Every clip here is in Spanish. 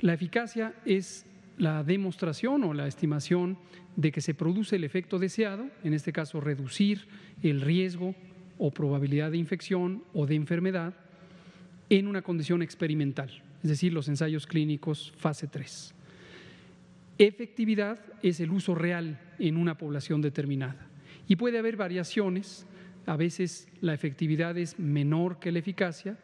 La eficacia es la demostración o la estimación de que se produce el efecto deseado, en este caso reducir el riesgo o probabilidad de infección o de enfermedad en una condición experimental, es decir, los ensayos clínicos fase 3. Efectividad es el uso real en una población determinada y puede haber variaciones, a veces la efectividad es menor que la eficacia,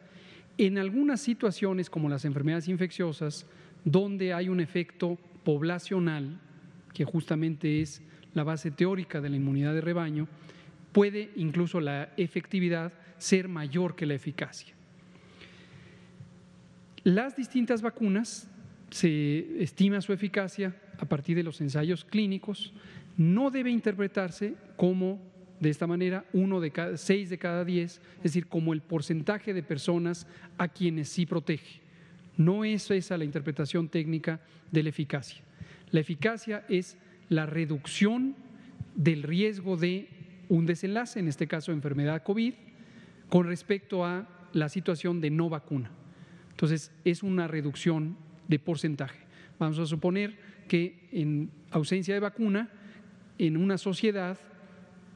en algunas situaciones como las enfermedades infecciosas, donde hay un efecto poblacional, que justamente es la base teórica de la inmunidad de rebaño, puede incluso la efectividad ser mayor que la eficacia. Las distintas vacunas se estima su eficacia a partir de los ensayos clínicos, no debe interpretarse como de esta manera uno de cada seis de cada diez, es decir, como el porcentaje de personas a quienes sí protege. No es esa la interpretación técnica de la eficacia. La eficacia es la reducción del riesgo de un desenlace, en este caso enfermedad COVID, con respecto a la situación de no vacuna. Entonces, es una reducción de porcentaje. Vamos a suponer que en ausencia de vacuna, en una sociedad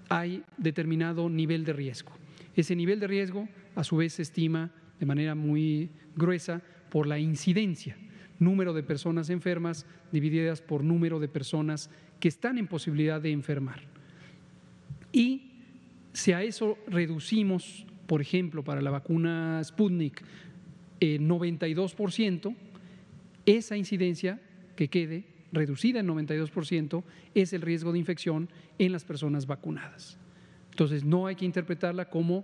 hay determinado nivel de riesgo. Ese nivel de riesgo, a su vez, se estima de manera muy gruesa por la incidencia, número de personas enfermas divididas por número de personas que están en posibilidad de enfermar. Y si a eso reducimos, por ejemplo, para la vacuna Sputnik, 92%, eh, esa incidencia que quede reducida en 92% es el riesgo de infección en las personas vacunadas. Entonces, no hay que interpretarla como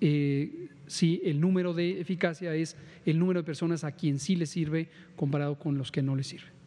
eh, si el número de eficacia es el número de personas a quien sí le sirve comparado con los que no le sirve.